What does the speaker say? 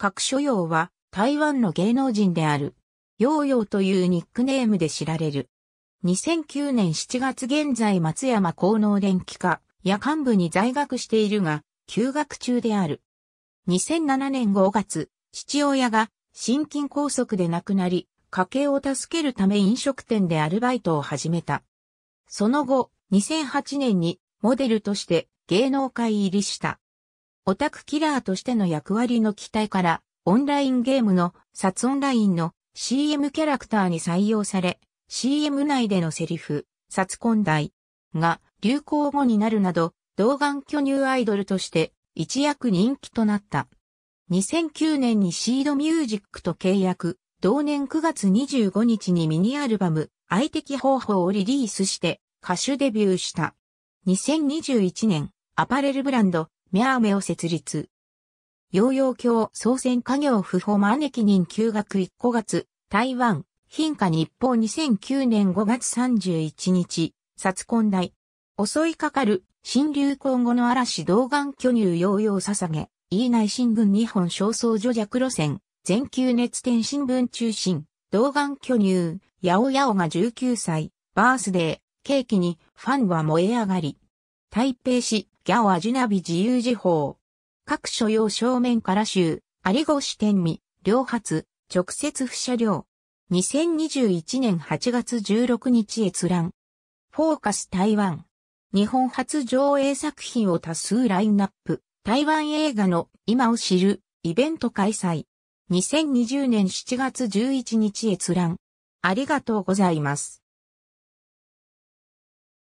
各所用は台湾の芸能人である。ヨーヨーというニックネームで知られる。2009年7月現在松山高能電気科夜間部に在学しているが、休学中である。2007年5月、父親が心筋梗塞で亡くなり、家計を助けるため飲食店でアルバイトを始めた。その後、2008年にモデルとして芸能界入りした。オタクキラーとしての役割の期待から、オンラインゲームのサツオンラインの CM キャラクターに採用され、CM 内でのセリフ、サツコンイが流行語になるなど、童顔巨乳アイドルとして一躍人気となった。2009年にシードミュージックと契約、同年9月25日にミニアルバム、愛的方法をリリースして歌手デビューした。2021年、アパレルブランド、ミャーメを設立。洋洋教総選家業不法招き人休学1個月、台湾、貧下日報2009年5月31日、殺根大。襲いかかる、新流行後の嵐動眼巨乳洋洋捧げ、な内新聞日本焦燥女弱路線、全球熱天新聞中心、動眼巨乳、八百八百が19歳、バースデー、ケーキに、ファンは燃え上がり。台北市、ギャオアジナビ自由時報。各所要正面から州、ありご支店見、両発、直接不車両。2021年8月16日閲覧。フォーカス台湾。日本初上映作品を多数ラインナップ。台湾映画の今を知るイベント開催。2020年7月11日閲覧。ありがとうございます。